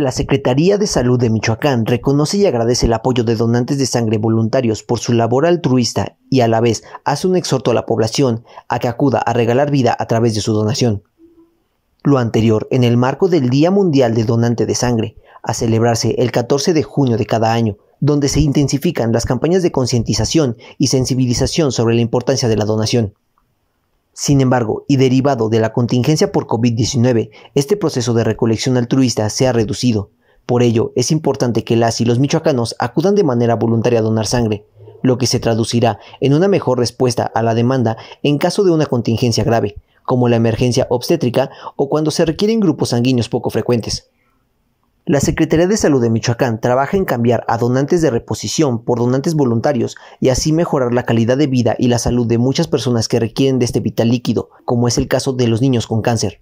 La Secretaría de Salud de Michoacán reconoce y agradece el apoyo de donantes de sangre voluntarios por su labor altruista y a la vez hace un exhorto a la población a que acuda a regalar vida a través de su donación. Lo anterior en el marco del Día Mundial de Donante de Sangre, a celebrarse el 14 de junio de cada año, donde se intensifican las campañas de concientización y sensibilización sobre la importancia de la donación. Sin embargo, y derivado de la contingencia por COVID-19, este proceso de recolección altruista se ha reducido. Por ello, es importante que las y los michoacanos acudan de manera voluntaria a donar sangre, lo que se traducirá en una mejor respuesta a la demanda en caso de una contingencia grave, como la emergencia obstétrica o cuando se requieren grupos sanguíneos poco frecuentes. La Secretaría de Salud de Michoacán trabaja en cambiar a donantes de reposición por donantes voluntarios y así mejorar la calidad de vida y la salud de muchas personas que requieren de este vital líquido, como es el caso de los niños con cáncer.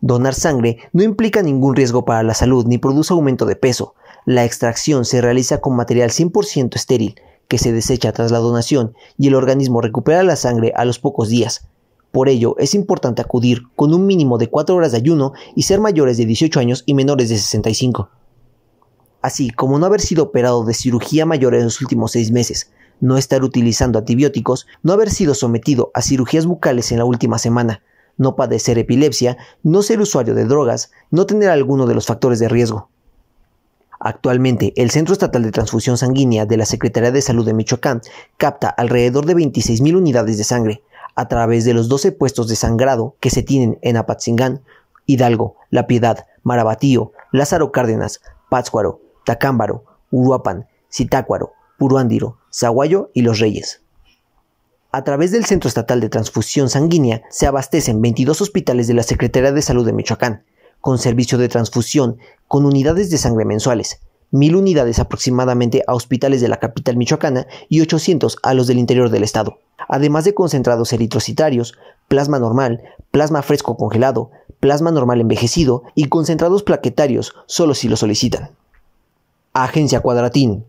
Donar sangre no implica ningún riesgo para la salud ni produce aumento de peso. La extracción se realiza con material 100% estéril, que se desecha tras la donación y el organismo recupera la sangre a los pocos días, por ello, es importante acudir con un mínimo de 4 horas de ayuno y ser mayores de 18 años y menores de 65. Así como no haber sido operado de cirugía mayor en los últimos 6 meses, no estar utilizando antibióticos, no haber sido sometido a cirugías bucales en la última semana, no padecer epilepsia, no ser usuario de drogas, no tener alguno de los factores de riesgo. Actualmente, el Centro Estatal de Transfusión Sanguínea de la Secretaría de Salud de Michoacán capta alrededor de 26.000 unidades de sangre, a través de los 12 puestos de sangrado que se tienen en Apatzingán, Hidalgo, La Piedad, Marabatío, Lázaro Cárdenas, Pátzcuaro, Tacámbaro, Uruapan, Zitácuaro, Puruándiro, Zaguayo y Los Reyes. A través del Centro Estatal de Transfusión Sanguínea se abastecen 22 hospitales de la Secretaría de Salud de Michoacán, con servicio de transfusión, con unidades de sangre mensuales, mil unidades aproximadamente a hospitales de la capital michoacana y 800 a los del interior del estado además de concentrados eritrocitarios, plasma normal, plasma fresco congelado, plasma normal envejecido y concentrados plaquetarios, solo si lo solicitan. Agencia Cuadratín,